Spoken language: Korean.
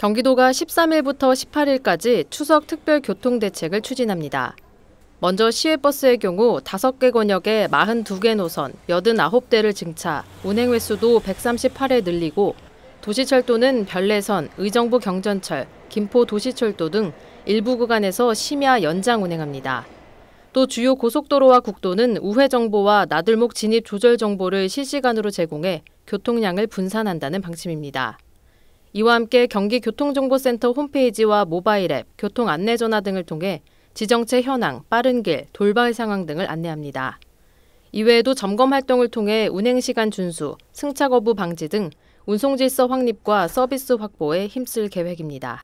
경기도가 13일부터 18일까지 추석 특별 교통 대책을 추진합니다. 먼저 시외버스의 경우 5개 권역에 42개 노선, 89대를 증차, 운행 횟수도 138회 늘리고 도시철도는 별내선, 의정부 경전철, 김포 도시철도 등 일부 구간에서 심야 연장 운행합니다. 또 주요 고속도로와 국도는 우회 정보와 나들목 진입 조절 정보를 실시간으로 제공해 교통량을 분산한다는 방침입니다. 이와 함께 경기교통정보센터 홈페이지와 모바일 앱, 교통 안내 전화 등을 통해 지정체 현황, 빠른 길, 돌발 상황 등을 안내합니다. 이외에도 점검 활동을 통해 운행 시간 준수, 승차 거부 방지 등 운송 질서 확립과 서비스 확보에 힘쓸 계획입니다.